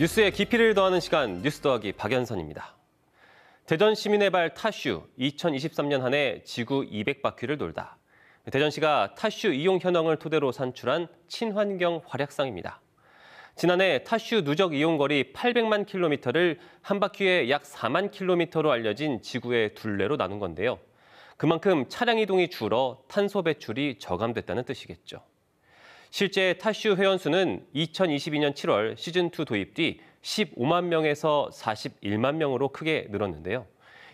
뉴스에 깊이를 더하는 시간 뉴스 더하기 박연선입니다. 대전 시민의 발 타슈 2023년 한 해 지구 200바퀴를 돌다. 대전시가 타슈 이용 현황을 토대로 산출한 친환경 활약상입니다. 지난해 타슈 누적 이용 거리 800만 킬로미터를 한 바퀴에 약 4만 킬로미터로 알려진 지구의 둘레로 나눈 건데요. 그만큼 차량 이동이 줄어 탄소 배출이 저감됐다는 뜻이겠죠. 실제 타슈 회원 수는 2022년 7월 시즌2 도입 뒤 15만 명에서 41만 명으로 크게 늘었는데요.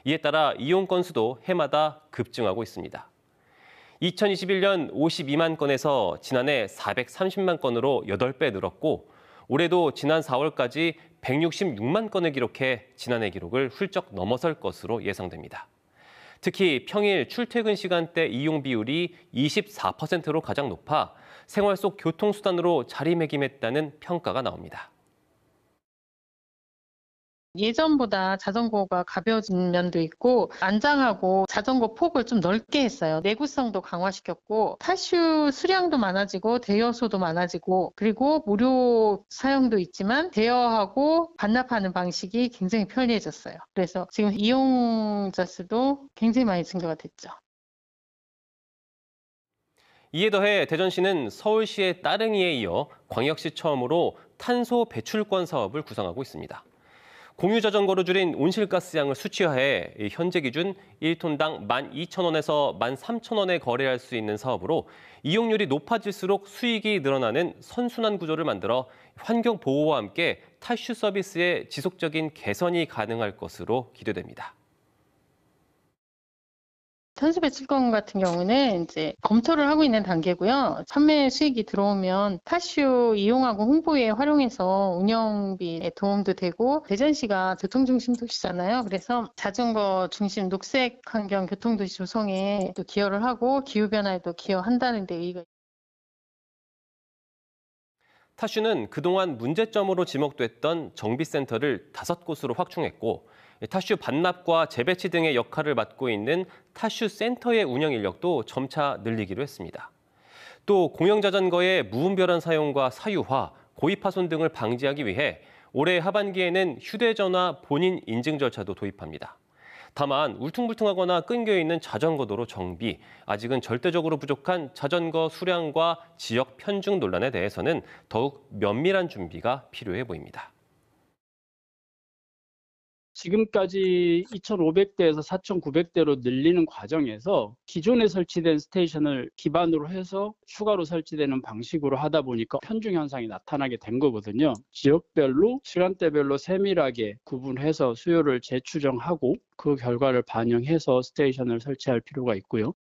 이에 따라 이용 건수도 해마다 급증하고 있습니다. 2021년 52만 건에서 지난해 430만 건으로 8배 늘었고 올해도 지난 4월까지 166만 건을 기록해 지난해 기록을 훌쩍 넘어설 것으로 예상됩니다. 특히 평일 출퇴근 시간대 이용 비율이 24%로 가장 높아 생활 속 교통수단으로 자리매김했다는 평가가 나옵니다. 예전보다 자전거가 가벼워진 면도 있고 안장하고 자전거 폭을 좀 넓게 했어요. 내구성도 강화시켰고 탈슈 수량도 많아지고 대여소도 많아지고 그리고 무료 사용도 있지만 대여하고 반납하는 방식이 굉장히 편리해졌어요. 그래서 지금 이용자 수도 굉장히 많이 증가가 됐죠. 이에 더해 대전시는 서울시의 따릉이에 이어 광역시 처음으로 탄소 배출권 사업을 구상하고 있습니다. 공유 자전거로 줄인 온실가스 양을 수치화해 현재 기준 1톤당 12,000원에서 13,000원에 거래할 수 있는 사업으로 이용률이 높아질수록 수익이 늘어나는 선순환 구조를 만들어 환경 보호와 함께 탈슈 서비스의 지속적인 개선이 가능할 것으로 기대됩니다. 탄수배 출건 같은 경우는 이제 검토를 하고 있는 단계고요. 판매 수익이 들어오면 타슈 이용하고 홍보에 활용해서 운영비에 도움도 되고 대전시가 교통중심 도시잖아요. 그래서 자전거 중심 녹색 환경 교통도시 조성에 또 기여를 하고 기후변화에도 기여한다는 데 의의가 타슈는 그동안 문제점으로 지목됐던 정비센터를 다섯 곳으로 확충했고 타슈 반납과 재배치 등의 역할을 맡고 있는 타슈 센터의 운영 인력도 점차 늘리기로 했습니다. 또 공영자전거의 무분별한 사용과 사유화, 고의파손 등을 방지하기 위해 올해 하반기에는 휴대전화 본인 인증 절차도 도입합니다. 다만 울퉁불퉁하거나 끊겨 있는 자전거 도로 정비, 아직은 절대적으로 부족한 자전거 수량과 지역 편중 논란에 대해서는 더욱 면밀한 준비가 필요해 보입니다. 지금까지 2,500대에서 4,900대로 늘리는 과정에서 기존에 설치된 스테이션을 기반으로 해서 추가로 설치되는 방식으로 하다 보니까 편중 현상이 나타나게 된 거거든요. 지역별로 시간대별로 세밀하게 구분해서 수요를 재추정하고 그 결과를 반영해서 스테이션을 설치할 필요가 있고요.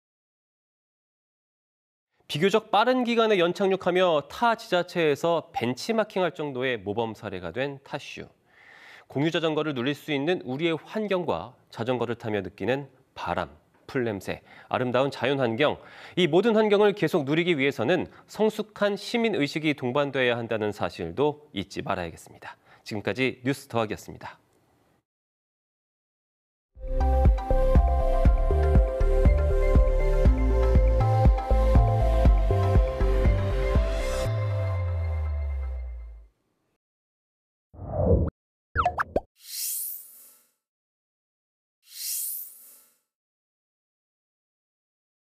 비교적 빠른 기간에 연착륙하며 타 지자체에서 벤치마킹할 정도의 모범 사례가 된 타슈. 공유 자전거를 누릴 수 있는 우리의 환경과 자전거를 타며 느끼는 바람, 풀냄새, 아름다운 자연 환경, 이 모든 환경을 계속 누리기 위해서는 성숙한 시민 의식이 동반돼야 한다는 사실도 잊지 말아야겠습니다. 지금까지 뉴스 더하기였습니다.